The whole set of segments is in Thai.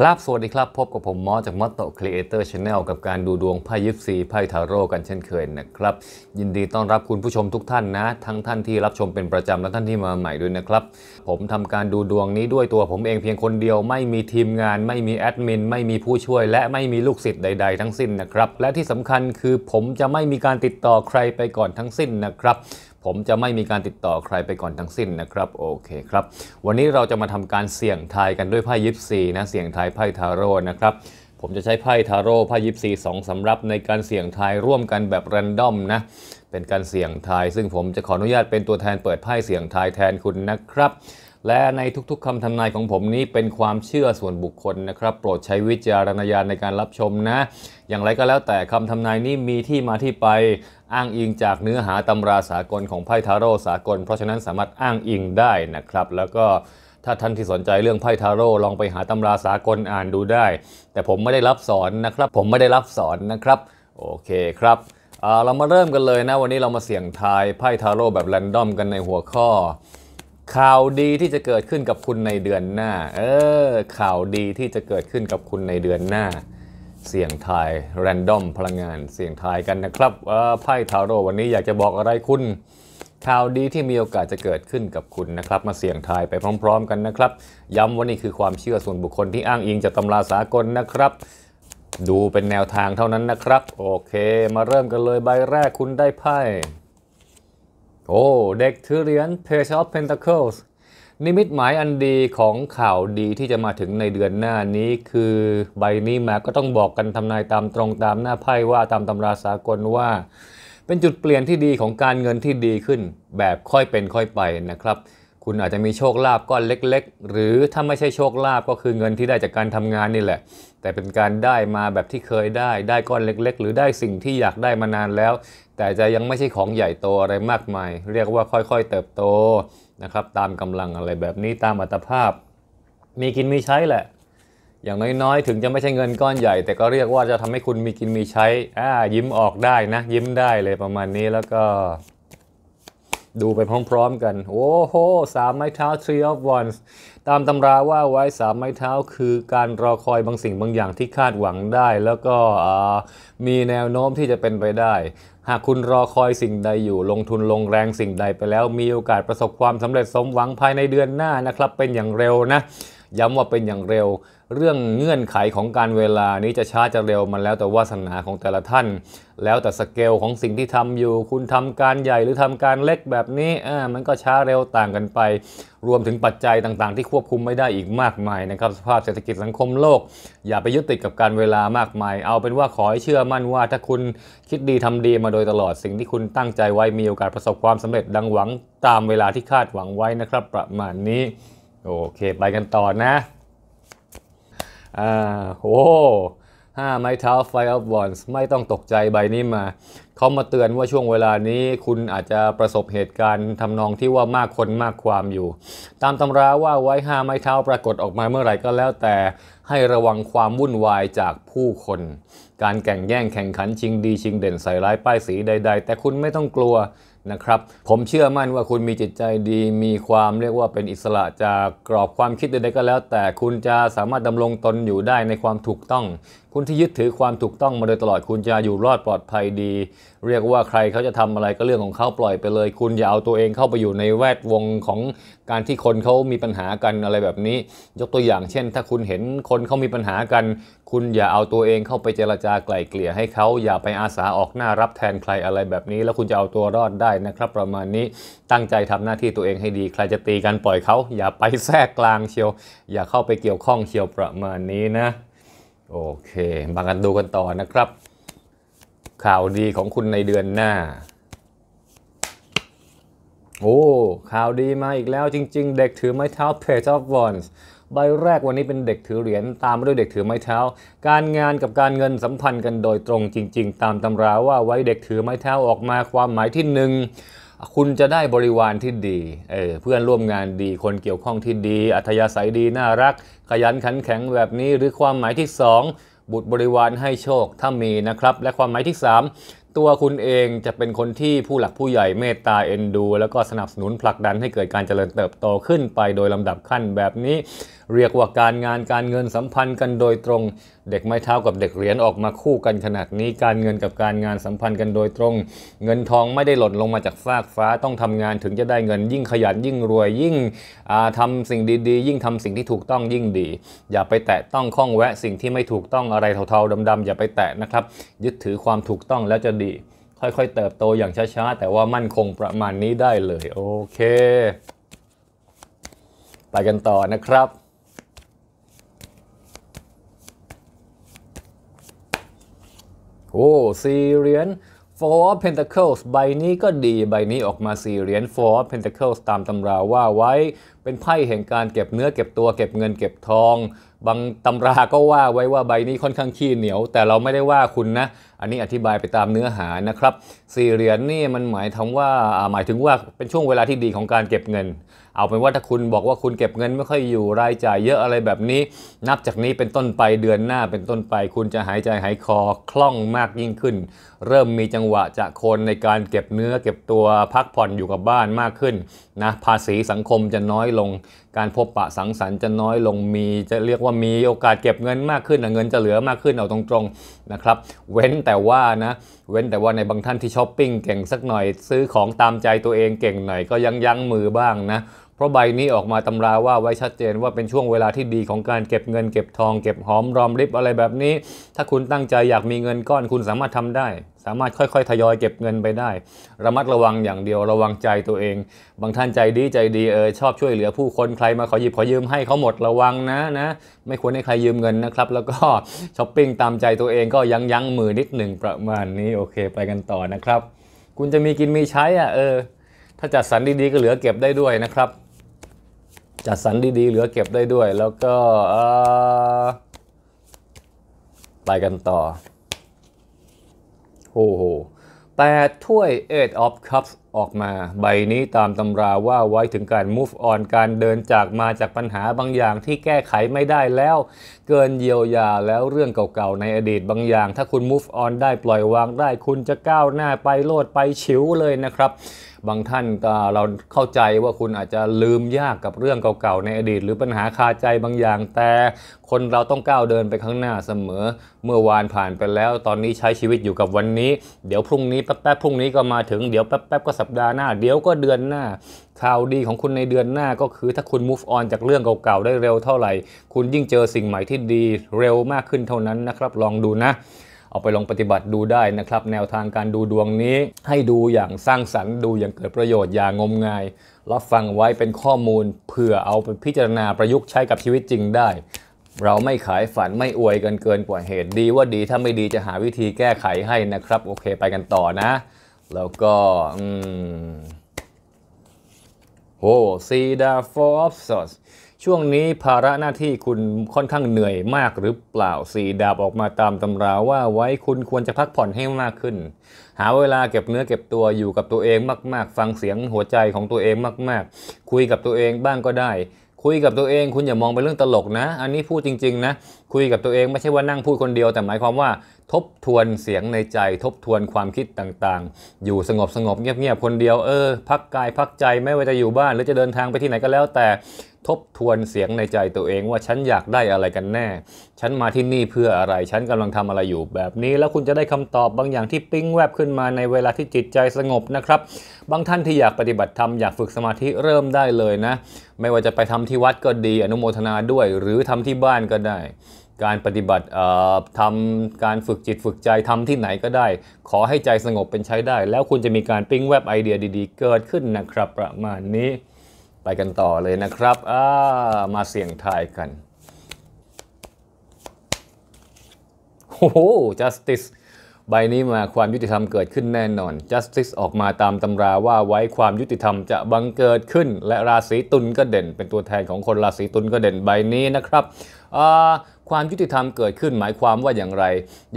ครับ สวัสดีครับพบกับผมมอจากมอตโตครีเอเตอร์ชาแนลกับการดูดวงไพ่ยิปซีไพ่ทาโร่กันเช่นเคยนะครับ ยินดีต้อนรับคุณผู้ชมทุกท่านนะ ทั้งท่านที่รับชมเป็นประจำและท่านที่มาใหม่ด้วยนะครับ ผมทำการดูดวงนี้ด้วยตัวผมเองเพียงคนเดียว ไม่มีทีมงานไม่มีแอดมิน ไม่มีผู้ช่วย และไม่มีลูกศิษย์ใดๆทั้งสิ้นนะครับและที่สำคัญคือผมจะไม่มีการติดต่อใครไปก่อนทั้งสิ้นนะครับผมจะไม่มีการติดต่อใครไปก่อนทั้งสิ้นนะครับโอเคครับ วันนี้เราจะมาทำการเสี่ยงทายกันด้วยไพ่ยิปซีนะเสี่ยงทายไพ่ทาโร่นะครับผมจะใช้ไพ่ทาโร่ไพ่ยิปซีสองสำรับในการเสี่ยงทายร่วมกันแบบแรนดอมนะเป็นการเสี่ยงทายซึ่งผมจะขออนุญาตเป็นตัวแทนเปิดไพ่เสี่ยงทายแทนคุณนะครับและในทุกๆคำทำนายของผมนี้เป็นความเชื่อส่วนบุคคลนะครับ โปรดใช้วิจารณญาณในการรับชมนะ อย่างไรก็แล้วแต่คำทำนายนี้มีที่มาที่ไปอ้างอิงจากเนื้อหาตำราสากลของไพ่ทาโร่สากล เพราะฉะนั้นสามารถอ้างอิงได้นะครับ แล้วก็ถ้าท่านที่สนใจเรื่องไพ่ทาโร่ ลองไปหาตำราสากลอ่านดูได้ แต่ผมไม่ได้รับสอนนะครับ ผมไม่ได้รับสอนนะครับโอเคครับเรามาเริ่มกันเลย นะวันนี้เรามาเสี่ยงทายไพ่ทาโร่แบบแรนดอมกันในหัวข้อข่าวดีที่จะเกิดขึ้นกับคุณในเดือนหน้า เออ ข่าวดีที่จะเกิดขึ้นกับคุณในเดือนหน้า เสียงทายแรนดอมพลังงาน เสียงทายกันนะครับ ไพ่ทาโร่วันนี้อยากจะบอกอะไรคุณ ข่าวดีที่มีโอกาสจะเกิดขึ้นกับคุณนะครับ มาเสี่ยงทายไปพร้อมๆ กันนะครับ ย้ำว่านี่คือความเชื่อส่วนบุคคลที่อ้างอิงจากตำราสากลนะครับ ดูเป็นแนวทางเท่านั้นนะครับ โอเค มาเริ่มกันเลยใบแรกคุณได้ไพ่โอ้ เด็กทือเรียน Page of Pentacles นิมิตหมายอันดีของข่าวดีที่จะมาถึงในเดือนหน้านี้คือใบนี้มาก็ต้องบอกกันทำนายตามตรงตามหน้าไพ่ว่าตามตำราสากลว่า เป็นจุดเปลี่ยนที่ดีของการเงินที่ดีขึ้นแบบค่อยเป็นค่อยไปนะครับ คุณอาจจะมีโชคลาภก้อนเล็กๆ หรือถ้าไม่ใช่โชคลาภก็คือเงินที่ได้จากการทำงานนี่แหละ แต่เป็นการได้มาแบบที่เคยได้ ได้ก้อนเล็กๆ หรือได้สิ่งที่อยากได้มานานแล้วแต่จะยังไม่ใช่ของใหญ่โตอะไรมากมาย เรียกว่าค่อยๆเติบโตนะครับ ตามกำลังอะไรแบบนี้ตามอัตภาพ มีกินมีใช้แหละ อย่างน้อย ๆ ถึงจะไม่ใช่เงินก้อนใหญ่ แต่ก็เรียกว่าจะทำให้คุณมีกินมีใช้อ่ายิ้มออกได้นะยิ้มได้เลยประมาณนี้แล้วก็ ดูไปพร้อมๆกัน โอ้โหสามไม้เท้า three of wands ตามตำราว่าไว้สามไม้เท้าคือการรอคอยบางสิ่งบางอย่างที่คาดหวังได้ แล้วก็มีแนวโน้มที่จะเป็นไปได้หากคุณรอคอยสิ่งใดอยู่ลงทุนลงแรงสิ่งใดไปแล้วมีโอกาสประสบความสำเร็จสมหวังภายในเดือนหน้านะครับ เป็นอย่างเร็วนะ ย้ำว่าเป็นอย่างเร็วเรื่องเงื่อนไขของการเวลานี้จะช้าจะเร็วมันแล้วแต่วาสนาของแต่ละท่าน แล้วแต่สเกลของสิ่งที่ทำอยู่ คุณทำการใหญ่หรือทำการเล็กแบบนี้อ่มันก็ช้าเร็วต่างกันไป รวมถึงปัจจัยต่างๆ ที่ควบคุมไม่ได้อีกมากมายนะครับ สภาพเศรษฐกิจสังคมโลก อย่าไปยึดติดกับการเวลามากมายเอาเป็นว่าขอให้เชื่อมั่นว่า ถ้าคุณคิดดีทำดีมาโดยตลอดสิ่งที่คุณตั้งใจไว้มีโอกาสประสบความสำเร็จดังหวัง ตามเวลาที่คาดหวังไว้นะครับ ประมาณนี้โอเคไปกันต่อนะอ่าโอ้ห้าไม้เท้า ไฟอัพวอนสไม่ต้องตกใจใบนี้มา เขามาเตือนว่าช่วงเวลานี้คุณอาจจะประสบเหตุการณ์ทำนองที่ว่ามากคนมากความอยู่ ตามตำราว่าไว้ห้าไม้เท้าปรากฏออกมาเมื่อไหร่ก็แล้วแต่ ให้ระวังความวุ่นวายจากผู้คน การแข่งแย่งแข่งขันชิงดีชิงเด่นใส่ร้ายป้ายสีใด ๆ แต่คุณไม่ต้องกลัวนะครับผมเชื่อมั่นว่าคุณมีจิตใจดี มีความเรียกว่าเป็นอิสระจากกรอบความคิดใดๆก็แล้ว แต่คุณจะสามารถดำรงตนอยู่ได้ในความถูกต้องคุณที่ยึดถือความถูกต้องมาโดยตลอดคุณจะอยู่รอดปลอดภัยดี เรียกว่าใครเขาจะทำอะไรก็เรื่องของเขาปล่อยไปเลย คุณอย่าเอาตัวเองเข้าไปอยู่ในแวดวงของการที่คนเขามีปัญหากันอะไรแบบนี้ ยกตัวอย่างเช่น ถ้าคุณเห็นคนเขามีปัญหากันคุณอย่าเอาตัวเองเข้าไปเจรจาไกล่เกลี่ยให้เขา อย่าไปอาสาออกหน้ารับแทนใครอะไรแบบนี้ แล้วคุณจะเอาตัวรอดได้นะครับประมาณนี้ตั้งใจทำหน้าที่ตัวเองให้ดี ใครจะตีกันปล่อยเขาอย่าไปแทรกกลางเชียวอย่าเข้าไปเกี่ยวข้องเชียวประมาณนี้นะโอเคมากันดูกันต่อนะครับ ข่าวดีของคุณในเดือนหน้า โอ้ข่าวดีมาอีกแล้วจริงๆ เด็กถือไม้เท้า Page of Wands ใบแรกวันนี้เป็นเด็กถือเหรียญตามมาด้วยเด็กถือไม้เท้า การงานกับการเงินสัมพันธ์กันโดยตรงจริง ๆ ตามตำราว่าไว้เด็กถือไม้เท้าออกมาความหมายที่หนึ่งคุณจะได้บริวารที่ดีเเพื่อนร่วมงานดีคนเกี่ยวข้องที่ดี อัธยาศัยดีน่ารัก ขยันขันแข็งแบบนี้หรือความหมายที่ 2 บุตรบริวารให้โชคถ้ามีนะครับ และความหมายที่3ตัวคุณเองจะเป็นคนที่ผู้หลักผู้ใหญ่เมตตาเอ็นดู แล้วก็สนับสนุนผลักดันให้เกิดการเจริญเติบโตขึ้นไปโดยลำดับขั้นแบบนี้ เรียกว่าการงานการเงินสัมพันธ์กันโดยตรง เด็กไม้เท้ากับเด็กเหรียญออกมาคู่กันขนาดนี้การเงินกับการงานสัมพันธ์กันโดยตรง เงินทองไม่ได้หล่นลงมาจากฟากฟ้าต้องทำงานถึงจะได้เงินยิ่งขยันยิ่งรวยยิ่งทำสิ่งดีๆ ยิ่งทำสิ่งที่ถูกต้องยิ่งดี อย่าไปแตะต้องข้องแวะสิ่งที่ไม่ถูกต้องอะไรเทาๆดำๆอย่าไปแตะนะครับ ยึดถือความถูกต้องแล้วจะดีีค่อยๆเติบโตอย่างช้าๆ แต่ว่ามั่นคงประมาณนี้ได้เลย โอเค ไปกันต่อนะครับโอ้สี่เหรียญ Four of Pentacles ใบนี้ก็ดีใบนี้ออกมาสี่เหรียญ Four of Pentacles ตามตำราว่าไว้ เป็นไพ่แห่งการเก็บเนื้อเก็บตัวเก็บเงินเก็บทองบางตำราก็ว่าไว้ว่าใบนี้ค่อนข้างขี้เหนียว แต่เราไม่ได้ว่าคุณนะ อันนี้อธิบายไปตามเนื้อหานะครับสี่เหรียญนี่มันหมายถึงว่าหมายถึงว่าเป็นช่วงเวลาที่ดีของการเก็บเงิน เอาเป็นว่าถ้าคุณบอกว่าคุณเก็บเงินไม่ค่อยอยู่รายจ่ายเยอะอะไรแบบนี้ นับจากนี้เป็นต้นไปเดือนหน้าเป็นต้นไป คุณจะหายใจหายคอคล่องมากยิ่งขึ้น เริ่มมีจังหวะจะคนในการเก็บเนื้อเก็บตัวพักผ่อนอยู่กับบ้านมากขึ้นนะภาษีสังคมจะน้อยลงการพบปะสังสรรค์จะน้อยลงมีจะเรียกว่ามีโอกาสเก็บเงินมากขึ้นเงินจะเหลือมากขึ้นเอาตรงๆนะครับเว้นแต่ว่านะเว้นแต่ว่าในบางท่านที่ ช้อปปิ้งเก่งสักหน่อย ซื้อของตามใจตัวเองเก่งหน่อยก็ยังยั้งมือบ้างนะ เพราะใบนี้ออกมาตำราว่าไว้ชัดเจนว่าเป็นช่วงเวลาที่ดีของการเก็บเงิน เก็บทองเก็บหอมรอมริบอะไรแบบนี้ ถ้าคุณตั้งใจอยากมีเงินก้อนคุณสามารถทำได้สามารถค่อย ๆ ทยอยเก็บเงินไปได้ ระมัดระวังอย่างเดียวระวังใจตัวเอง บางท่านใจดีใจดีเออชอบช่วยเหลือผู้คนใครมาขอหยิบขอยืมให้เขาหมดระวังนะนะ ไม่ควรให้ใครยืมเงินนะครับ แล้วก็ช้อปปิ้งตามใจตัวเองก็ยั้งยั้งมือนิดหนึ่งประมาณนี้โอเค ไปกันต่อนะครับ คุณจะมีกินมีใช้อ่ะเออ ถ้าจัดสรรดีๆก็เหลือเก็บได้ด้วยนะครับจัดสรรดีๆเหลือเก็บได้ด้วย แล้วก็ไปกันต่อโอ้โหแปดถ้วย Eight of Cups ออกมา ใบนี้ตามตำราว่าไว้ถึงการ move on การเดินจากมาจากปัญหาบางอย่างที่แก้ไขไม่ได้แล้วเกินเยียวยาแล้วเรื่องเก่าๆ ในอดีตบางอย่างถ้าคุณ move on ได้ปล่อยวางได้ คุณจะก้าวหน้าไปโลดไปชิวเลยนะครับ บางท่านเราเข้าใจว่าคุณอาจจะลืมยากกับเรื่องเก่าๆในอดีตหรือปัญหาคาใจบางอย่าง แต่คนเราต้องก้าวเดินไปข้างหน้าเสมอ เมื่อวานผ่านไปแล้ว ตอนนี้ใช้ชีวิตอยู่กับวันนี้ เดี๋ยวพรุ่งนี้แป๊บๆพรุ่งนี้ก็มาถึงเดี๋ยวแป๊บๆก็สัปดาห์หน้าเดี๋ยวก็เดือนหน้าข่าวดีของคุณในเดือนหน้าก็คือ ถ้าคุณ move on จากเรื่องเก่าๆได้เร็วเท่าไหร่ คุณยิ่งเจอสิ่งใหม่ที่ที่ดีเร็วมากขึ้นเท่านั้นนะครับ ลองดูนะ เอาไปลองปฏิบัติดูได้นะครับ แนวทางการดูดวงนี้ให้ดูอย่างสร้างสรรค์ดูอย่างเกิดประโยชน์อย่างงมงาย รับฟังไว้เป็นข้อมูลเผื่อเอาไปพิจารณาประยุกต์ใช้กับชีวิตจริงได้ เราไม่ขายฝันไม่อวยกันเกินกว่าเหตุดีว่าดีถ้าไม่ดีจะหาวิธีแก้ไขให้นะครับโอเค ไปกันต่อนะ แล้วก็อืมโซีดาฟอร์ฟซอสช่วงนี้ภาระหน้าที่คุณค่อนข้างเหนื่อยมากหรือเปล่าสีดาบออกมาตามตำราว่าไว้คุณควรจะพักผ่อนให้มากขึ้น หาเวลาเก็บเนื้อเก็บตัวอยู่กับตัวเองมากๆ ฟังเสียงหัวใจของตัวเองมากๆ คุยกับตัวเองบ้างก็ได้ คุยกับตัวเองคุณอย่ามองเป็นเรื่องตลกนะ อันนี้พูดจริงๆนะคุยกับตัวเองไม่ใช่ว่านั่งพูดคนเดียวแต่หมายความว่า ทบทวนเสียงในใจ ทบทวนความคิดต่าง ๆ อยู่สงบสงบเงียบ ๆ คนเดียวเออ พักกายพักใจไม่ว่าจะอยู่บ้าน หรือจะเดินทางไปที่ไหนก็แล้วแต่ทบทวนเสียงในใจตัวเองว่าฉันอยากได้อะไรกันแน่ฉันมาที่นี่เพื่ออะไร ฉันกำลังทำอะไรอยู่แบบนี้ แล้วคุณจะได้คำตอบบางอย่างที่ปิ้งแวบขึ้นมาในเวลาที่จิตใจสงบนะครับ บางท่านที่อยากปฏิบัติธรรมอยากฝึกสมาธิเริ่มได้เลยนะ ไม่ว่าจะไปทำที่วัดก็ดีอนุโมทนาด้วย หรือทำที่บ้านก็ได้การปฏิบัติทำการฝึกจิตฝึกใจทำที่ไหนก็ได้ ขอให้ใจสงบเป็นใช้ได้ แล้วคุณจะมีการปิ้งแวบไอเดียดีๆเกิดขึ้นนะครับ ประมาณนี้ไปกันต่อเลยนะครับามาเสี่ยงทายกันโอ้โห justice ใบนี้มาความยุติธรรมเกิดขึ้นแน่นอน justice ออกมาตามตำราว่าไว้ความยุติธรรมจะบังเกิดขึ้น และราศีตุลก็เด่น เป็นตัวแทนของคนราศีตุลก็เด่นใบนี้นะครับความยุติธรรมเกิดขึ้นหมายความว่าอย่างไร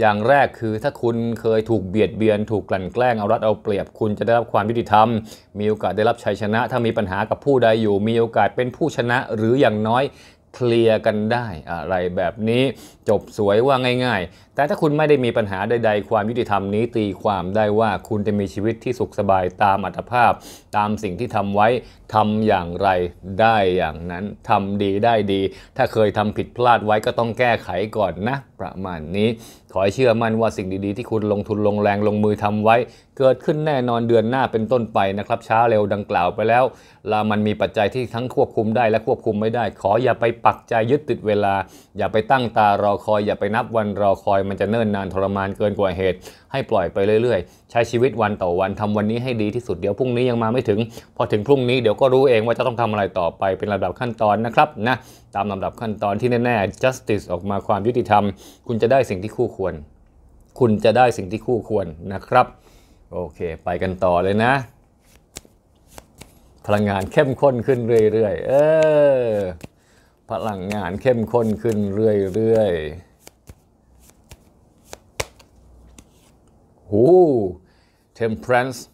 อย่างแรกคือถ้าคุณเคยถูกเบียดเบียน ถูกกลั่นแกล้งเอารัดเอาเปรียบคุณจะได้รับความยุติธรรม มีโอกาสได้รับชัยชนะ ถ้ามีปัญหากับผู้ใดอยู่มีโอกาสเป็นผู้ชนะหรืออย่างน้อยเคลียร์กันได้ อะไรแบบนี้จบสวยว่าง่าย ๆ แต่ถ้าคุณไม่ได้มีปัญหาใดๆความยุติธรรมนี้ตีความได้ว่าคุณจะมีชีวิตที่สุขสบายตามอัตภาพ ตามสิ่งที่ทำไว้ทำอย่างไรได้อย่างนั้นทำดีได้ดี ถ้าเคยทำผิดพลาดไว้ก็ต้องแก้ไขก่อนนะ ประมาณนี้ ขอให้เชื่อมั่นว่าสิ่งดีๆ ที่คุณลงทุนลงแรงลงมือทำไว้ เกิดขึ้นแน่นอนเดือนหน้าเป็นต้นไปนะครับ ช้าเร็วดังกล่าวไปแล้วลามันมีปัจจัยที่ทั้งควบคุมได้และควบคุมไม่ได้ ขออย่าไปปักใจยึดติดเวลา อย่าไปตั้งตารอคอยอย่าไปนับวันรอคอยมันจะเนิ่นนานทรมานเกินกว่าเหตุ ให้ปล่อยไปเรื่อย ๆใช้ชีวิตวันต่อวันทำวันนี้ให้ดีที่สุดเดี๋ยวพรุ่งนี้ยังมาไม่ถึง พอถึงพรุ่งนี้ เดี๋ยวก็รู้เองว่าจะต้องทำอะไรต่อไปเป็นลำดับขั้นตอนนะครับนะ ตามลำดับขั้นตอนที่แน่ ๆ justice ออกมาความยุติธรรม คุณจะได้สิ่งที่คู่ควร คุณจะได้สิ่งที่คู่ควรนะครับโอเค ไปกันต่อเลยนะ พลังงานเข้มข้นขึ้นเรื่อยๆเออพลังงานเข้มข้นขึ้นเรื่อยๆโหูเทมเพลนส์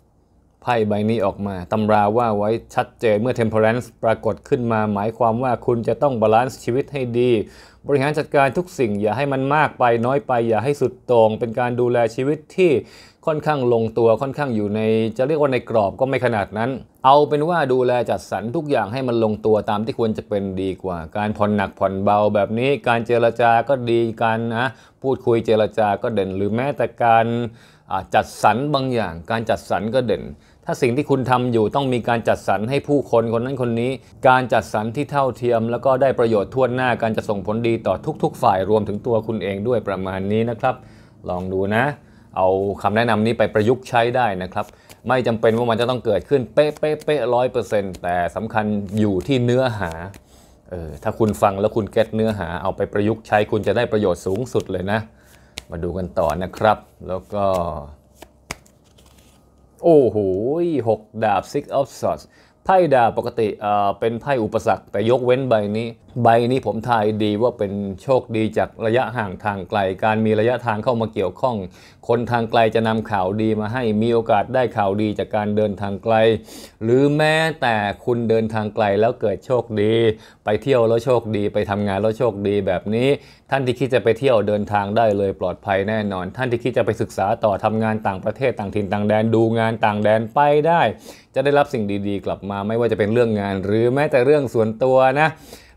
ไพ่ใบนี้ออกมาตำราว่าไว้ชัดเจนเมื่อเทมเพลนส์ปรากฏขึ้นมาหมายความว่าคุณจะต้องบาลานซ์ชีวิตให้ดี บริหารจัดการทุกสิ่งอย่าให้มันมากไป น้อยไปอย่าให้สุดตรง เป็นการดูแลชีวิตที่ค่อนข้างลงตัวค่อนข้างอยู่ใน จะเรียกว่าในกรอบก็ไม่ขนาดนั้น เอาเป็นว่าดูแลจัดสรรทุกอย่างให้มันลงตัวตามที่ควรจะเป็นดีกว่า การผ่อนหนักผ่อนเบา แบบนี้การเจรจาก็ดีการนะ พูดคุยเจรจาก็เด่นหรือแม้แต่การจัดสรรบางอย่างการจัดสรรก็เด่น ถ้าสิ่งที่คุณทำอยู่ต้องมีการจัดสรรให้ผู้คนคนนั้นคนนี้ การจัดสรรที่เท่าเทียมแล้วก็ได้ประโยชน์ทั่วหน้าการจะส่งผลดีต่อทุกๆ ฝ่ายรวมถึงตัวคุณเองด้วยประมาณนี้นะครับ ลองดูนะ เอาคำแนะนำนี้ไปประยุกต์ใช้ได้นะครับ ไม่จำเป็นว่ามันจะต้องเกิดขึ้นเป๊ะเป๊ะเป๊ะร้อยเปอร์เซ็นต์แต่สำคัญอยู่ที่เนื้อหาเออถ้าคุณฟังแล้วคุณเก็ตเนื้อหาเอาไปประยุกต์ใช้คุณจะได้ประโยชน์สูงสุดเลยนะมาดูกันต่อนะครับ แล้วก็ โอ้โหหกดาบ six of swords ไพ่ดาบปกติเอ่อเป็นไพ่อุปสรรคแต่ยกเว้นใบนี้ใบนี้ผมทายดีว่าเป็นโชคดีจากระยะห่างทางไกล การมีระยะทางเข้ามาเกี่ยวข้อง คนทางไกลจะนำข่าวดีมาให้มีโอกาสได้ข่าวดีจากการเดินทางไกล หรือแม้แต่คุณเดินทางไกลแล้วเกิดโชคดี ไปเที่ยวแล้วโชคดีไปทำงานแล้วโชคดีแบบนี้ ท่านที่คิดจะไปเที่ยวเดินทางได้เลยปลอดภัยแน่นอน ท่านที่คิดจะไปศึกษาต่อทำงานต่างประเทศต่างถิ่นต่างแดนดูงานต่างแดนไปได้ จะได้รับสิ่งดีๆกลับมาไม่ว่าจะเป็นเรื่องงาน หรือแม้แต่เรื่องส่วนตัวนะ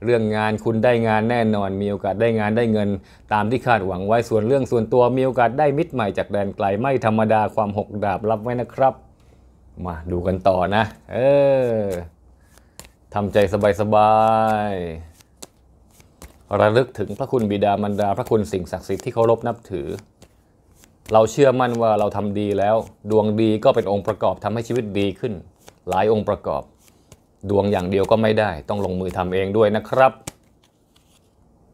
เรื่องงานคุณได้งานแน่นอนมีโอกาสได้งานได้เงินตามที่คาดหวังไว้ส่วนเรื่องส่วนตัวมีโอกาสได้มิตรใหม่จากแดนไกลไม่ธรรมดาความหกดาบรับไว้นะครับ มาดูกันต่อนะ เออทำใจสบายๆ ระลึกถึงพระคุณบิดามารดาพระคุณสิ่งศักดิ์สิทธิ์ที่เคารพนับถือ เราเชื่อมั่นว่าเราทำดีแล้ว ดวงดีก็เป็นองค์ประกอบทำให้ชีวิตดีขึ้น หลายองค์ประกอบดวงอย่างเดียวก็ไม่ได้ต้องลงมือทำเองด้วยนะครับ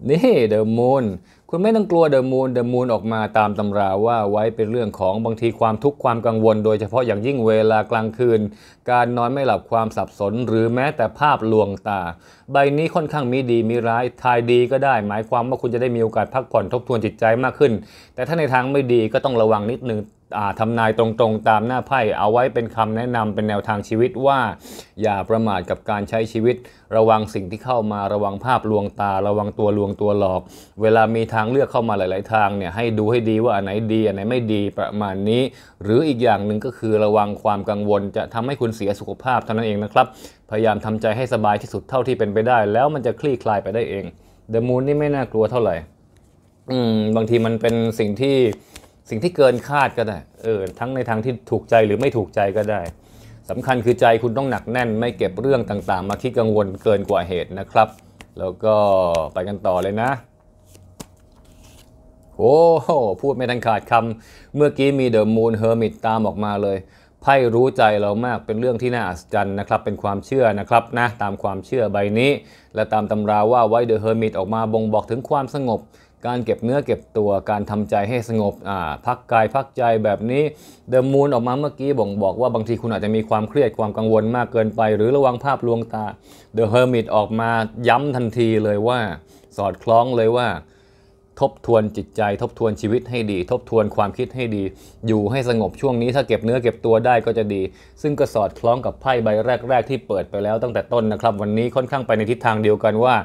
นี่เดอะมูนคุณไม่ต้องกลัวเดอะมูนเดอะมูนออกมาตามตำราว่าไว้เป็นเรื่องของบางทีความทุกข์ความกังวล โดยเฉพาะอย่างยิ่งเวลากลางคืนการนอนไม่หลับความสับสน หรือแม้แต่ภาพลวงตา ใบนี้ค่อนข้างมีดีมีร้ายทายดีก็ได้ หมายความว่าคุณจะได้มีโอกาสพักผ่อนทบทวนจิตใจมากขึ้น แต่ถ้าในทางไม่ดีก็ต้องระวังนิดนึงทำนายตรงๆ ตามหน้าไพ่เอาไว้เป็นคำแนะนำเป็นแนวทางชีวิตว่า อย่าประมาทกับการใช้ชีวิต ระวังสิ่งที่เข้ามาระวังภาพลวงตา ระวังตัวลวงตัวหลอกเวลามีทางเลือกเข้ามาหลายๆทางเนี่ยให้ดูให้ดีว่าอันไหนดีอันไหนไม่ดีประมาณนี้ หรืออีกอย่างหนึ่งก็คือระวังความกังวลจะทำให้คุณเสียสุขภาพเท่านั้นเองนะครับ พยายามทำใจให้สบายที่สุดเท่าที่เป็นไปได้ แล้วมันจะคลี่คลายไปได้เองเดอะมูนนี่ไม่น่ากลัวเท่าไหร่อืมบางทีมันเป็นสิ่งที่สิ่งที่เกินคาดก็ได้เออทั้งในทางที่ถูกใจหรือไม่ถูกใจก็ได้สำคัญคือใจคุณต้องหนักแน่นไม่เก็บเรื่องต่างๆ มาคิดกังวลเกินกว่าเหตุนะครับ แล้วก็ไปกันต่อเลยนะโอ้พูดไม่ทันขาดคำเมื่อกี้มีเดอะมูนเฮอร์มิตตามออกมาเลยไพ่รู้ใจเรามากเป็นเรื่องที่น่าอัศจรรย์นะครับ เป็นความเชื่อนะครับนะตามความเชื่อใบนี้ และตามตำราว่าไว้เดอะเฮอร์มิตออกมาบ่งบอกถึงความสงบ การเก็บเนื้อเก็บตัวการทำใจให้สงบพักกายพักใจแบบนี้เดอะมูนออกมาเมื่อกี้บ่งบอกว่าบางทีคุณอาจจะมีความเครียดความกังวลมากเกินไป หรือระวังภาพลวงตาเดอะเฮอร์มิตออกมาย้ำทันทีเลยว่าสอดคล้องเลยว่าทบทวนจิตใจทบทวนชีวิตให้ดี ทบทวนความคิดให้ดี อยู่ให้สงบช่วงนี้ถ้าเก็บเนื้อเก็บตัวได้ก็จะดี ซึ่งก็สอดคล้องกับไพ่ใบแรกๆที่เปิดไปแล้วตั้งแต่ต้นนะครับ วันนี้ค่อนข้างไปในทิศทางเดียวกันว่า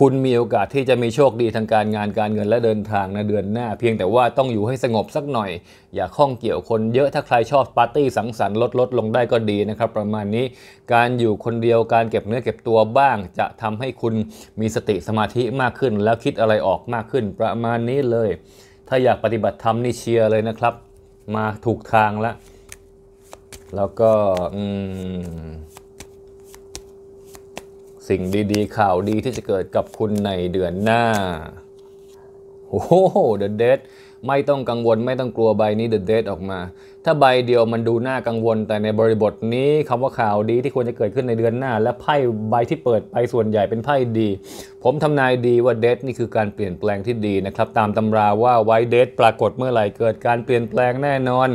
คุณมีโอกาสที่จะมีโชคดีทางการงานการเงินและเดินทางในเดือนหน้า เพียงแต่ว่าต้องอยู่ให้สงบสักหน่อยอย่าข้องเกี่ยวคนเยอะถ้าใครชอบปาร์ตี้สังสรรค์ลดลดลงได้ก็ดีนะครับ ประมาณนี้การอยู่คนเดียวการเก็บเนื้อเก็บตัวบ้าง จะทำให้คุณมีสติสมาธิมากขึ้นแล้วคิดอะไรออกมากขึ้น ประมาณนี้เลย ถ้าอยากปฏิบัติธรรมนี่เชียร์เลยนะครับ มาถูกทางแล้วแล้วก็ สิ่งดีๆ ข่าวดีที่จะเกิดกับคุณในเดือนหน้าโอ้โหเดอะเดไม่ต้องกังวลไม่ต้องกลัวใบนี้เดเดทออกมา ถ้าใบเดียวมันดูน่ากังวล แต่ในบริบทนี้ คำว่าข่าวดีที่ควรจะเกิดขึ้นในเดือนหน้า และไพ่ใบที่เปิดไปส่วนใหญ่เป็นไพ่ดี ผมทำนายดีว่าเดทนี่คือการเปลี่ยนแปลงที่ดีนะครับตามตำราว่าไว้เดทปรากฏเมื่อไหร่เกิด การเปลี่ยนแปลงแน่นอน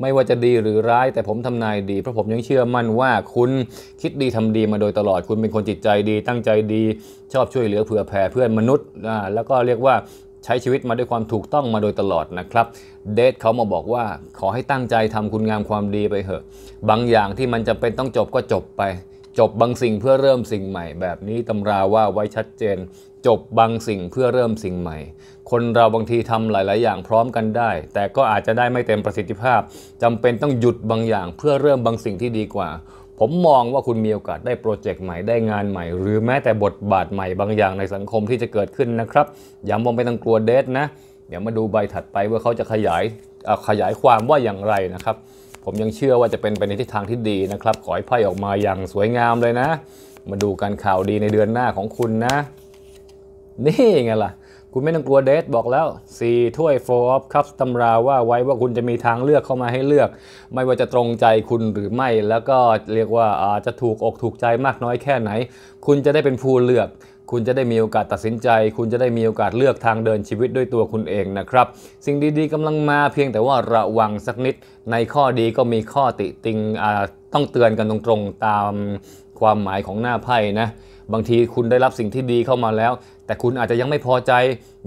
ไม่ว่าจะดีหรือร้าย แต่ผมทำนายดีเพราะผมยังเชื่อมั่นว่าคุณคิดดีทำดีมาโดยตลอดคุณเป็นคนจิตใจดี ตั้งใจดี ชอบช่วยเหลือเผื่อแผ่เพื่อนมนุษย์แล้วก็เรียกว่าใช้ชีวิตมาด้วยความถูกต้องมาโดยตลอดนะครับเดทเขามาบอกว่าขอให้ตั้งใจทำคุณงามความดีไปเถอะบางอย่างที่มันจะเป็นต้องจบก็จบไป จบบางสิ่งเพื่อเริ่มสิ่งใหม่ แบบนี้ตำราว่าไว้ชัดเจน จบบางสิ่งเพื่อเริ่มสิ่งใหม่ คนเราบางทีทำหลาย ๆ อย่าง พร้อมกันได้ แต่ก็อาจจะได้ไม่เต็มประสิทธิภาพจำเป็นต้องหยุดบางอย่าง เพื่อเริ่มบางสิ่งที่ดีกว่าผมมองว่าคุณมีโอกาสได้โปรเจกต์ใหม่ได้งานใหม่หรือแม้แต่บทบาทใหม่บางอย่าง ในสังคมที่จะเกิดขึ้นนะครับ อย่ามองไปทา้งกลัวเดทนะ เดี๋ยวมาดูใบถัดไปว่าเขาจะขยายขยายความว่าอย่างไรนะครับ ผมยังเชื่อว่าจะเป็นไปในทิศทางที่ดีนะครับขอให้ไพ่ออกมาอย่างสวยงามเลยนะ มาดูการข่าวดีในเดือนหน้าของคุณนะนี่ไงล่ะคุณไม่ต้องกลัวเดทบอกแล้ว 4ถ้วยโฟ f ์ u p s คัพตำราว่าไว้ว่าคุณจะมีทางเลือกเข้ามาให้เลือก ไม่ว่าจะตรงใจคุณหรือไม่ แล้วก็เรียกว่าอาจจะถูกอกถูกใจมากน้อยแค่ไหน คุณจะได้เป็นผู้เลือก คุณจะได้มีโอกาสตัดสินใจ คุณจะได้มีโอกาสเลือกทางเดินชีวิตด้วยตัวคุณเองนะครับ สิ่งดีๆกำลังมาเพียงแต่ว่าระวังสักนิดในข้อดีก็มีข้อติติงต้องเตือนกันตรงๆตามความหมายของหน้าไพ่นะบางทีคุณได้รับสิ่งที่ดีเข้ามาแล้วแต่คุณอาจจะยังไม่พอใจ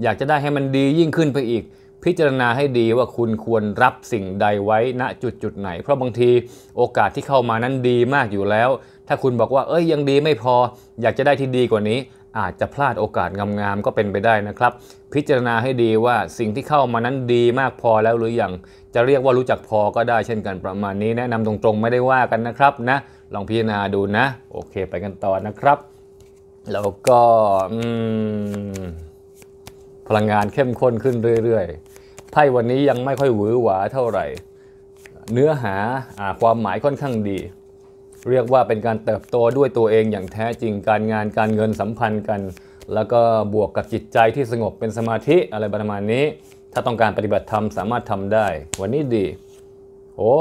อยากจะได้ให้มันดียิ่งขึ้นไปอีก พิจารณาให้ดีว่าคุณควรรับสิ่งใดไว้ณจุดจุดไหน เพราะบางทีโอกาสที่เข้ามานั้นดีมากอยู่แล้ว ถ้าคุณบอกว่า เอ้ย ยังดีไม่พอ อยากจะได้ที่ดีกว่านี้ อาจจะพลาดโอกาสงามๆก็เป็นไปได้นะครับ พิจารณาให้ดีว่าสิ่งที่เข้ามานั้นดีมากพอแล้ว หรือยัง จะเรียกว่ารู้จักพอก็ได้เช่นกัน ประมาณนี้ แนะนำตรงๆไม่ได้ว่ากันนะครับ นะ ลองพิจารณาดูนะ โอเค ไปกันต่อนะครับแล้วก็พลังงานเข้มข้นขึ้นเรื่อยๆไพ่วันนี้ยังไม่ค่อยหวือหวาเท่าไหร่ เนื้อหาความหมายค่อนข้างดี เรียกว่าเป็นการเติบโตด้วยตัวเองอย่างแท้จริงการงานการเงินสัมพันธ์กัน แล้วก็บวกกับจิตใจที่สงบเป็นสมาธิอะไรประมาณนี้ ถ้าต้องการปฏิบัติธรรม สามารถทำได้ วันนี้ดี โอ้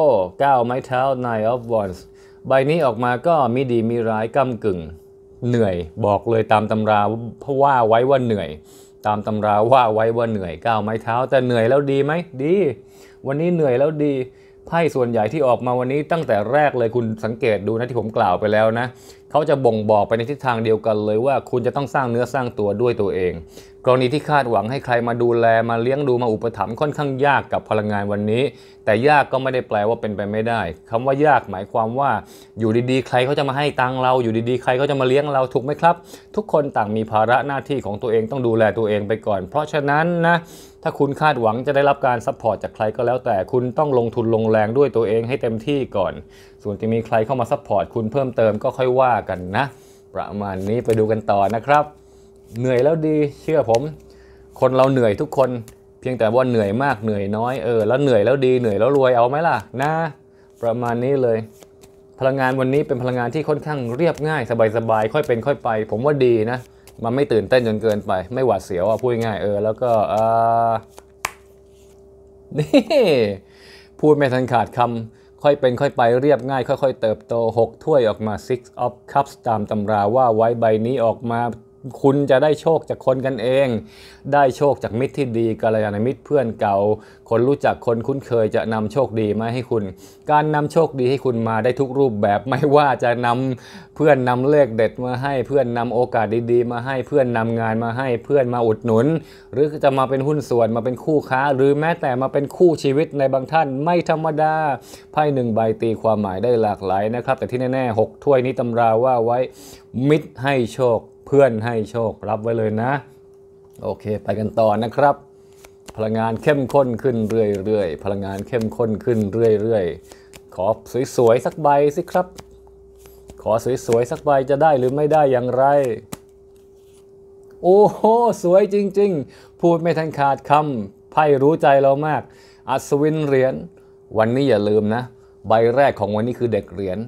ก้าวไม้เท้า nine of wands ใบนี้ออกมาก็มีดีมีร้ายก้ากึ่งเหนื่อยบอกเลยตามตำรา เพราะว่าไว้ว่าเหนื่อย ตามตำราว่าไว้ว่าเหนื่อยก้าวไม้เท้า แต่เหนื่อยแล้วดีไหมดี วันนี้เหนื่อยแล้วดีไพ่ส่วนใหญ่ที่ออกมาวันนี้ ตั้งแต่แรกเลยคุณสังเกตดูนะที่ผมกล่าวไปแล้วนะเขาจะบ่งบอกไปในทิศทางเดียวกันเลยว่าคุณจะต้องสร้างเนื้อสร้างตัวด้วยตัวเอง กรณีที่คาดหวังให้ใครมาดูแลมาเลี้ยงดูมาอุปถัมภ์ค่อนข้างยากกับพลังงานวันนี้ แต่ยากก็ไม่ได้แปลว่าเป็นไปไม่ได้ คำว่ายากหมายความว่า อยู่ดี ๆ ใครเขาจะมาให้ตังเรา อยู่ดีๆใครเขาจะมาเลี้ยงเราถูกไหมครับทุกคนต่างมีภาระหน้าที่ของตัวเองต้องดูแลตัวเองไปก่อน เพราะฉะนั้นนะถ้าคุณคาดหวังจะได้รับการซัพพอร์ตจากใครก็แล้ว แต่คุณต้องลงทุนลงแรงด้วยตัวเองให้เต็มที่ก่อนส่วนจะมีใครเข้ามาซัพพอร์ตคุณเพิ่มเติมก็ค่อยว่ากันนะ ประมาณนี้ไปดูกันต่อนะครับ เหนื่อยแล้วดีเชื่อผม คนเราเหนื่อยทุกคน เพียงแต่ว่าเหนื่อยมากเหนื่อยน้อยเออแล้วเหนื่อยแล้วดี เหนื่อยแล้ว รวยเอาไหมล่ะนะ ประมาณนี้เลย พลังงานวันนี้เป็นพลังงานที่ค่อนข้างเรียบง่ายสบายๆค่อยเป็นค่อยไปผมว่าดีนะ มันไม่ตื่นเต้นจนเกินไป ไม่หวาดเสียวอ่ะพูดง่ายเออแล้วก็อนี่พูดไม่ทันขาดคำค่อยเป็นค่อยไปเรียบง่ายค่อย ๆ เติบโต 6 ถ้วยออกมา Six of Cups ตามตำราว่าไว้ใบนี้ออกมาคุณจะได้โชคจากคนกันเอง ได้โชคจากมิตรที่ดีกัลยาณมิตรเพื่อนเก่า คนรู้จัก คนคุ้นเคยจะนำโชคดีมาให้คุณ การนำโชคดีให้คุณมาได้ทุกรูปแบบ ไม่ว่าจะนำเพื่อนนำเลขเด็ดมาให้ เพื่อนนำโอกาสดีๆ มาให้ เพื่อนนำงานมาให้ เพื่อนมาอุดหนุน หรือจะมาเป็นหุ้นส่วน มาเป็นคู่ค้า หรือแม้แต่มาเป็นคู่ชีวิตในบางท่าน ไม่ธรรมดา ไพ่หนึ่งใบตีความหมายได้หลากหลายนะครับ แต่ที่แน่ๆ6ถ้วยนี้ตำราว่าไว้มิตรให้โชคเพื่อนให้โชค รับไว้เลยนะ โอเคไปกันต่อนะครับ พลังงานเข้มข้นขึ้นเรื่อยๆพลังงานเข้มข้นขึ้นเรื่อยๆ ขอ สวยๆ สักใบสิครับ ขอสวยๆ สักใบจะได้หรือไม่ได้อย่างไร โอ้โห สวยจริงๆ พูดไม่ทันขาดคำไพ่รู้ใจเรามากอัศวินเหรียญวันนี้อย่าลืมนะ ใบแรกของวันนี้คือเด็กเหรียญ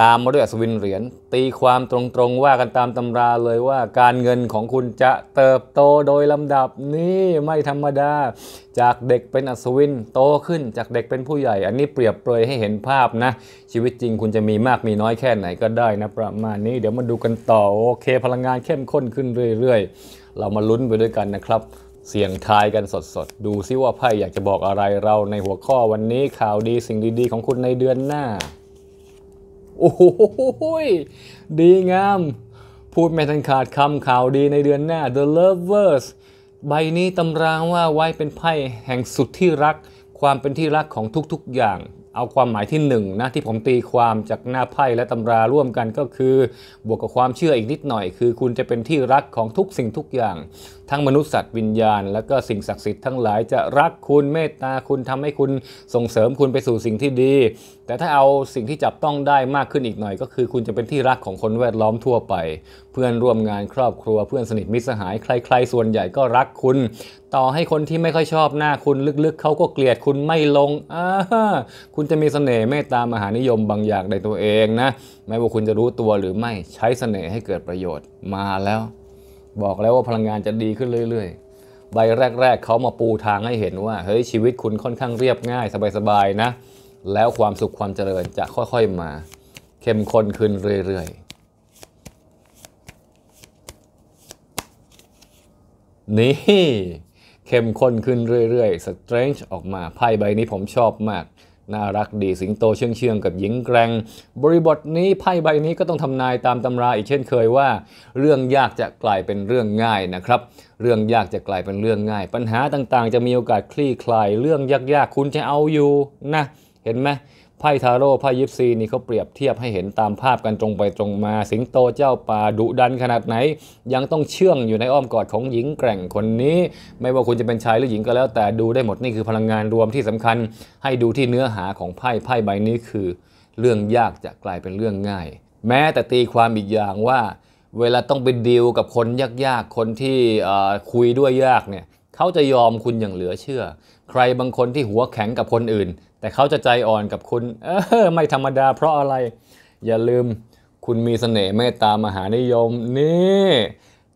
ตามมาด้วยอัศวินเหรียญตีความตรงๆว่ากันตามตำราเลยว่าการเงินของคุณจะเติบโตโดยลำดับ นี่ไม่ธรรมดา จากเด็กเป็นอัศวิน โตขึ้นจากเด็กเป็นผู้ใหญ่ อันนี้เปรียบเปรยให้เห็นภาพนะ ชีวิตจริงคุณจะมีมากมีน้อยแค่ไหนก็ได้นะประมาณนี้ เดี๋ยวมาดูกันต่อ โอเคพลังงานเข้มข้นขึ้นเรื่อยๆ เรามาลุ้นไปด้วยกันนะครับ เสียงทายกันสดๆดูซิว่าไพ่อยากจะบอกอะไรเราในหัวข้อวันนี้ข่าวดีสิ่งดีๆของคุณในเดือนหน้าโอ้โหดีงามพูดไม่ทันขาดคำข่าวดีในเดือนหน้า The Lovers ใบนี้ตำราว่าไว้เป็นไพ่แห่งสุดที่รัก ความเป็นที่รักของทุกๆอย่าง เอาความหมายที่หนึ่งนะที่ผมตีความจากหน้าไพ่และตำราร่วมกันก็คือ บวกกับความเชื่ออีกนิดหน่อย คือคุณจะเป็นที่รักของทุกสิ่งทุกอย่าง ทั้งมนุษย์สัตว์วิญญาณ และก็สิ่งศักดิ์สิทธิ์ทั้งหลายจะรักคุณเมตตาคุณทำให้คุณส่งเสริมคุณไปสู่สิ่งที่ดีแต่ถ้าเอาสิ่งที่จับต้องได้มากขึ้นอีกหน่อยก็คือคุณจะเป็นที่รักของคนแวดล้อมทั่วไป เพื่อนร่วมงานครอบครัว เพื่อนสนิทมิตรสหายใคร ๆ ส่วนใหญ่ก็รักคุณ ต่อให้คนที่ไม่ค่อยชอบหน้าคุณลึกๆเขาก็เกลียดคุณไม่ลงอ่าคุณจะมีเสน่ห์เมตตามหานิยมบางอย่างในตัวเองนะไม่ว่าคุณจะรู้ตัวหรือไม่ใช้เสน่ห์ให้เกิดประโยชน์มาแล้ว บอกแล้วว่าพลังงานจะดีขึ้นเรื่อยๆใบแรกๆเขามาปูทางให้เห็นว่า เฮ้ยชีวิตคุณค่อนข้างเรียบง่ายสบายๆนะแล้วความสุขความเจริญจะค่อยๆมาเข้มข้นขึ้นเรื่อยๆนี่เข้มข้นขึ้นเรื่อยๆ Strange ออกมาไพ่ใบนี้ผมชอบมาก น่ารักดีสิงโตเชื่องเชื่องกับหญิงแกรงบริบทนี้ไพ่ใบนี้ก็ต้องทำนายตามตำราอีกเช่นเคยว่าเรื่องยากจะกลายเป็นเรื่องง่ายนะครับ เรื่องยากจะกลายเป็นเรื่องง่าย ปัญหาต่างๆจะมีโอกาสคลี่คลายเรื่องยากๆ คุณจะเอาอยู่นะเห็นไหมไพ่ทาโร่ไพ่ยิปซีนี่เขาเปรียบเทียบให้เห็นตามภาพกันตรงไปตรงมาสิงโตเจ้าป่า ดุดันขนาดไหน ยังต้องเชื่องอยู่ในอ้อมกอดของหญิงแกร่งคนนี้ ไม่ว่าคุณจะเป็นชายหรือหญิงก็แล้วแต่ดูได้หมดนี่คือพลังงานรวมที่สำคัญให้ดูที่เนื้อหาของไพ่ไพ่ใบนี้คือ เรื่องยากจะกลายเป็นเรื่องง่าย แม้แต่ตีความอีกอย่างว่า เวลาต้องไปดีลกับคนยากๆคนที่คุยด้วยยากเนี่ยเขาจะยอมคุณอย่างเหลือเชื่อใครบางคนที่หัวแข็งกับคนอื่น แต่เขาจะใจอ่อนกับคุณ เออไม่ธรรมดา เพราะอะไร อย่าลืมคุณมีสเสน่ห์เมตตามหานิยมนี่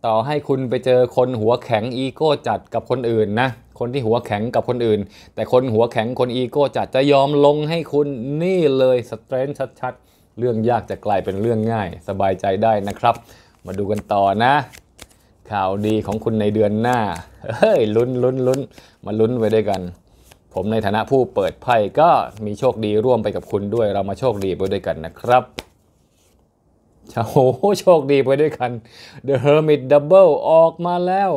ต่อให้คุณไปเจอคนหัวแข็งอีโก้จัดกับคนอื่นนะ คนที่หัวแข็งกับคนอื่น แต่คนหัวแข็งคนอีโก้จัดจะยอมลงให้คุณนี่เลยสเตรนท์ชัด ๆ เรื่องยากจะ กลายเป็นเรื่องง่าย สบายใจได้นะครับ มาดูกันต่อนะข่าวดีของคุณในเดือนหน้า เฮ้ย ลุ้นลุ้นลุ้นมาลุ้นไว้ด้วยกัน ผมในฐานะผู้เปิดไพ่ก็มีโชคดีร่วมไปกับคุณด้วย เรามาโชคดีไปด้วยกันนะครับโอ้โหโชคดีไปด้วยกัน The Hermit Double ออกมาแล้ว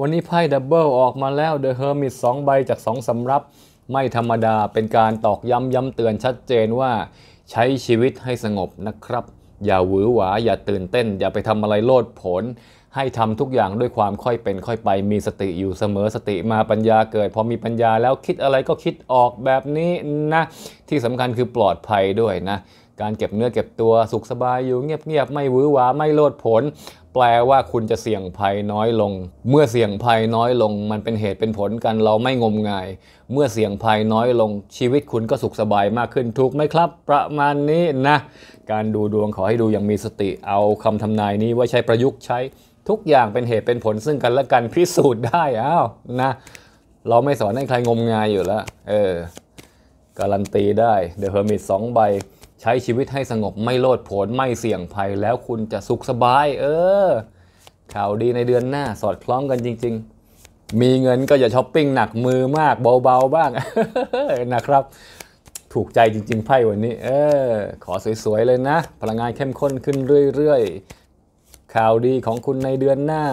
วันนี้ไพ่ดับเบิลออกมาแล้ว The Hermit 2ใบจาก2สำรับ ไม่ธรรมดา เป็นการตอกย้ำย้ำเตือนชัดเจนว่าใช้ชีวิตให้สงบนะครับ อย่าหวือหวา อย่าตื่นเต้น อย่าไปทำอะไรโลดผลให้ทำทุกอย่างด้วยความค่อยเป็น ค่อยไป มีสติอยู่เสมอสติมาปัญญาเกิดพอมีปัญญาแล้วคิดอะไรก็คิดออกแบบนี้นะ ที่สำคัญคือปลอดภัยด้วยนะการเก็บเนื้อเก็บตัวสุขสบายอยู่เงียบๆไม่วื้อวาไม่โลดผล แปลว่าคุณจะเสี่ยงภัยน้อยลง เมื่อเสี่ยงภัยน้อยลง มันเป็นเหตุเป็นผลกันเราไม่งมงายเมื่อเสี่ยงภัยน้อยลงชีวิตคุณก็สุขสบายมากขึ้นถูกไหมครับประมาณนี้นะ การดูดวงขอให้ดูอย่างมีสติเอาคำทำนายนี้ไว้ใช้ประยุกต์ใช้ทุกอย่างเป็นเหตุเป็นผลซึ่งกันและกันพิสูจน์ได้ อ้าวนะ เราไม่สอนให้ใครงมงายอยู่แล้ว เออ การันตีได้เเดอฮอร์มิตสองใบ ใช้ชีวิตให้สงบ ไม่โลดโผนไม่เสี่ยงภัยแล้วคุณจะสุขสบาย เออ ข่าวดีในเดือนหน้า สอดคล้องกันจริง ๆ มีเงินก็อย่าช้อปปิ้งหนักมือมากเบา ๆ บ้าง นะครับ ถูกใจจริงๆไพ่วันนี้ เออ ขอสวยๆเลยนะ พลังงานเข้มข้นขึ้นเรื่อยๆข่าวดีของคุณในเดือนหน้า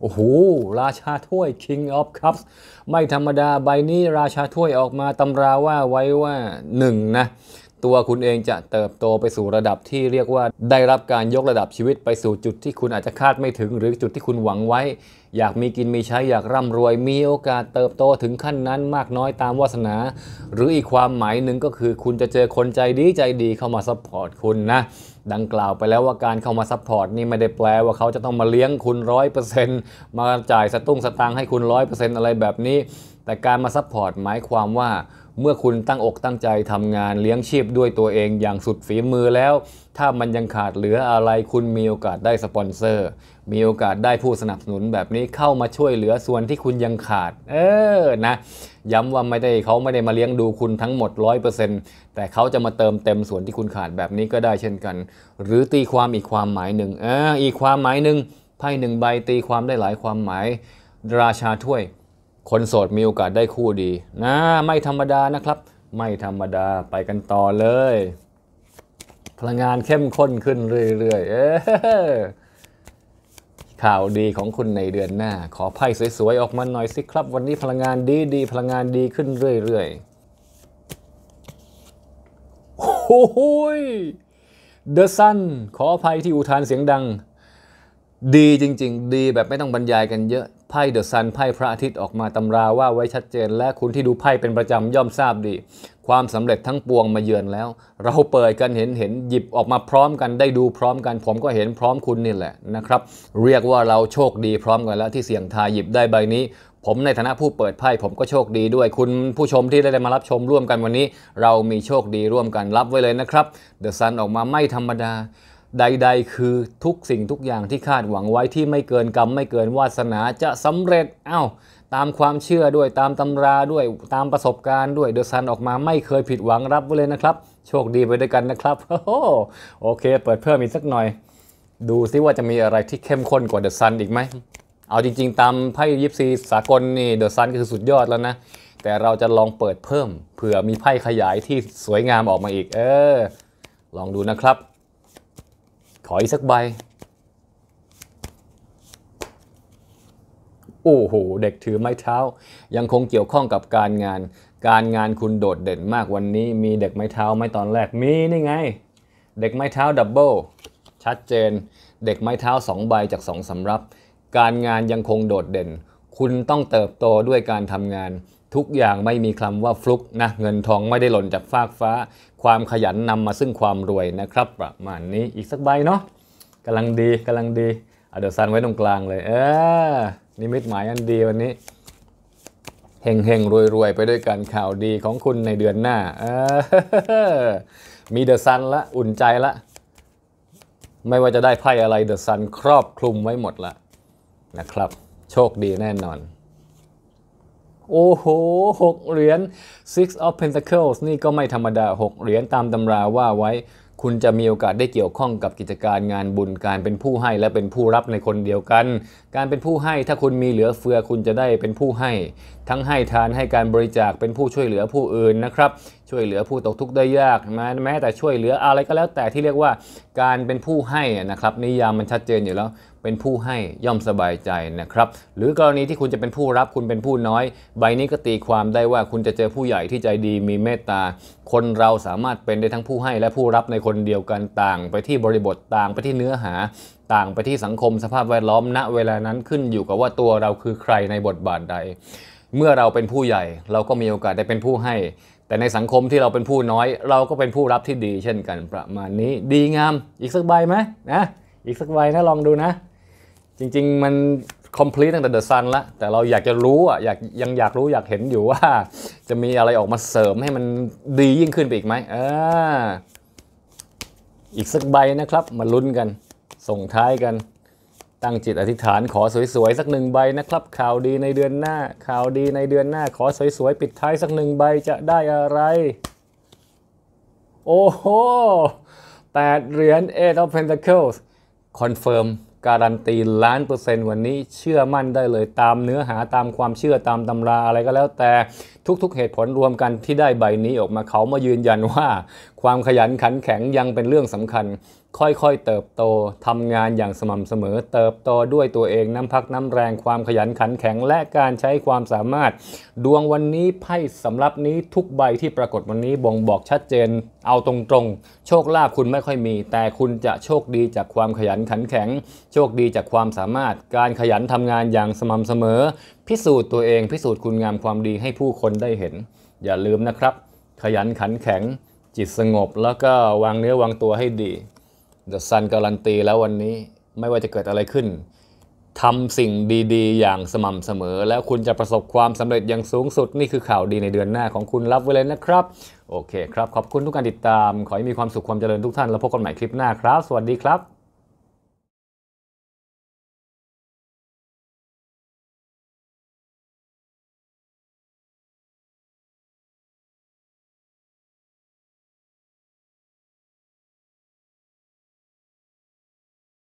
โอ้โห ราชาถ้วย King of Cups ไม่ธรรมดาใบนี้ราชาถ้วยออกมาตำราว่าไว้ว่าหนึ่งนะ ตัวคุณเองจะเติบโตไปสู่ระดับที่เรียกว่าได้รับการยกระดับชีวิตไปสู่จุดที่คุณอาจจะคาดไม่ถึงหรือจุดที่คุณหวังไว้ อยากมีกินมีใช้อยากร่ำรวยมีโอกาสเติบโตถึงขั้นนั้นมากน้อยตามวาสนา หรืออีกความหมายหนึ่งก็คือคุณจะเจอคนใจดีใจดีเข้ามาซัพพอร์ตคุณนะดังกล่าวไปแล้วว่าการเข้ามาซัพพอร์ตนี่ไม่ได้แปลว่าเขาจะต้องมาเลี้ยงคุณร้อยเปอร์เซ็นต์มาจ่ายสตุ้งสตางค์ให้คุณร้อยเปอร์เซ็นต์อะไรแบบนี้ แต่การมาซัพพอร์ตหมายความว่า เมื่อคุณตั้งอกตั้งใจทำงานเลี้ยงชีพด้วยตัวเองอย่างสุดฝีมือแล้วถ้ามันยังขาดเหลืออะไร คุณมีโอกาสได้สปอนเซอร์ มีโอกาสได้ผู้สนับสนุนแบบนี้เข้ามาช่วยเหลือส่วนที่คุณยังขาด เออนะ ย้ำว่าไม่ได้เขาไม่ได้มาเลี้ยงดูคุณทั้งหมด100%แต่เขาจะมาเติมเต็มส่วนที่คุณขาดแบบนี้ก็ได้เช่นกัน หรือตีความอีกความหมายหนึ่งอออีกความหมายหนึ่งไพ่หนึ่งใบตีความได้หลายความหมาย ราชาถ้วย คนโสดมีโอกาสได้คู่ดี นะ ไม่ธรรมดานะครับ ไม่ธรรมดาไปกันต่อเลยพลังงานเข้มข้นขึ้นเรื่อยๆข่าวดีของคุณในเดือนหน้า ขอไพ่สวยๆออกมาหน่อยสิครับ วันนี้พลังงานดีดี พลังงานดีขึ้นเรื่อยๆโอ้โหเดอะซันขอไภัยที่อุทานเสียงดัง ดีจริง ๆ ดีแบบไม่ต้องบรรยายกันเยอะไพ่เดอะซันไพ่พระอาทิตย์ ออกมาตำราว่าไว้ชัดเจนและคุณที่ดูไพ่เป็นประจำย่อมทราบดี ความสำเร็จทั้งปวงมาเยือนแล้ว เราเปิดกันเห็นเห็นหยิบออกมาพร้อมกันได้ดูพร้อมกัน ผมก็เห็นพร้อมคุณนี่แหละนะครับ เรียกว่าเราโชคดีพร้อมกันแล้วที่เสี่ยงทายหยิบได้ใบนี้ ผมในฐานะผู้เปิดไพ่ผมก็โชคดีด้วยคุณผู้ชมที่ได้มารับชมร่วมกันวันนี้ เรามีโชคดีร่วมกันรับไว้เลยนะครับเดอะซันออกมาไม่ธรรมดาใดๆคือทุกสิ่งทุกอย่างที่คาดหวังไว้ที่ไม่เกินกรรม ไม่เกินวาสนาจะสำเร็จ เอา้า ตามความเชื่อด้วยตามตำราด้วยตามประสบการณ์ด้วยเดอะซันออกมาไม่เคยผิดหวังรับไว้เลยนะครับ โชคดีไปด้วยกันนะครับ โอโโอเคเปิดเพิ่มอีกสักหน่อย ดูซิว่าจะมีอะไรที่เข้มข้นกว่าเดอะซันอีกไหม เอาจริงๆตามไพ่ยิปซีสากลนี่เดอะซันคือสุดยอดแล้วนะแต่เราจะลองเปิดเพิ่มเผื่อมีไพ่ขยายที่สวยงามออกมาอีก เออ ลองดูนะครับถอยสักใบโอ้โหเด็กถือไม้เท้า ยังคงเกี่ยวข้องกับการงาน การงานคุณโดดเด่นมากวันนี้มีเด็กไม้เท้าไม่ตอนแรกมีนี่ไง เด็กไม้เท้าดับเบิลชัดเจน เด็กไม้เท้าสองใบจากสองสำรับ การงานยังคงโดดเด่น คุณต้องเติบโตด้วยการทำงานทุกอย่างไม่มีคำว่า ฟลุกนะเงินทองไม่ได้หล่นจากฟากฟ้า ความขยันนำมาซึ่งความรวยนะครับประมาณนี้อีกสักใบเนาะกำลังดีกำลังดีเดี๋ยวซันไว้ตรงกลางเลย เออนิมิตหมายอันดีวันนี้เฮงเฮงรวยรวยไปด้วยกันข่าวดีของคุณในเดือนหน้า เออมีเดอะซันละ อุ่นใจละ ไม่ว่าจะได้ไพ่อะไรเดอะซัน ครอบคลุมไว้หมดละนะครับ โชคดีแน่นอนโอ้โห6 เหรียญ Six of Pentacles นี่ก็ไม่ธรรมดา 6 เหรียญตามตำราว่าไว้คุณจะมีโอกาสได้เกี่ยวข้องกับกิจการงานบุญ การเป็นผู้ให้และเป็นผู้รับในคนเดียวกัน การเป็นผู้ให้ถ้าคุณมีเหลือเฟือคุณจะได้เป็นผู้ให้ ทั้งให้ทานให้การบริจาคเป็นผู้ช่วยเหลือผู้อื่นนะครับช่วยเหลือผู้ตกทุกข์ได้ยากแม้แม้ แต่ช่วยเหลืออะไรก็แล้วแต่ที่เรียกว่า การเป็นผู้ให้นะครับนิยามมันชัดเจนอยู่แล้วเป็นผู้ให้ย่อมสบายใจนะครับ หรือกรณีที่คุณจะเป็นผู้รับคุณเป็นผู้น้อย ใบนี้ก็ตีความได้ว่าคุณจะเจอผู้ใหญ่ที่ใจดีมีเมตตาคนเราสามารถเป็นได้ทั้งผู้ให้และผู้รับในคนเดียวกันต่างไปที่บริบท ต่างไปที่เนื้อหาต่างไปที่สังคมสภาพแวดล้อมณเวลานั้นขึ้นอยู่กับว่าตัวเราคือใครในบทบาทใด เมื่อเราเป็นผู้ใหญ่เราก็มีโอกาสได้เป็นผู้ให้ แต่ในสังคมที่เราเป็นผู้น้อย เราก็เป็นผู้รับที่ดีเช่นกัน ประมาณนี้ ดีงาม อีกสักใบไหมนะ อีกสักใบนะลองดูนะจริงๆ มัน complete ตั้งแต่ The Sun ละ แต่เราอยากจะรู้อ่ะ อยากยังอยากรู้อยากเห็นอยู่ว่า จะมีอะไรออกมาเสริมให้มันดียิ่งขึ้นไปอีกไหมอออีกสักใบนะครับ มาลุ้นกัน ส่งท้ายกัน ตั้งจิตอธิษฐานขอสวย ๆ สักหนึ่งใบ นะครับ ข่าวดีในเดือนหน้า ข่าวดีในเดือนหน้า ขอสวย ๆปิดท้ายสักหนึ่งใบจะได้อะไร โอ้โหแปดเหรียญ e of pentacles คอนเฟิร์มการันตีล้านเปอร์เซนต์วันนี้เชื่อมั่นได้เลยตามเนื้อหาตามความเชื่อตามตำราอะไรก็แล้วแต่ทุกๆเหตุผลรวมกันที่ได้ใบนี้ออกมาเขามายืนยันว่า ความขยันขันแข็งยังเป็นเรื่องสำคัญค่อยๆ เติบโตทำงานอย่างสม่ำเสมอ เติบโตด้วยตัวเองน้ำพักน้ำแรงความขยันขันแข็งและการใช้ความสามารถ ดวงวันนี้ไพ่สำรับนี้ทุกใบที่ปรากฏวันนี้บ่งบอกชัดเจน เอาตรงๆโชคลาภคุณไม่ค่อยมี แต่คุณจะโชคดีจากความขยันขันแข็ง โชคดีจากความสามารถ การขยันทำงานอย่างสม่ำเสมอ พิสูจน์ตัวเองพิสูจน์คุณงามความดีให้ผู้คนได้เห็น อย่าลืมนะครับ ขยันขันแข็ง จิตสงบแล้วก็วางเนื้อวางตัวให้ดีเดอะซันการันตีแล้ววันนี้ไม่ว่าจะเกิดอะไรขึ้นทำสิ่งดีๆ อย่างสม่ำเสมอ แล้วคุณจะประสบความสำเร็จอย่างสูงสุดนี่คือข่าวดีในเดือนหน้าของคุณรับไว้เลยนะครับโอเคครับ ขอบคุณทุกการติดตาม ขอให้มีความสุขความเจริญทุกท่านแล้วพบกันใหม่คลิปหน้าครับ สวัสดีครับ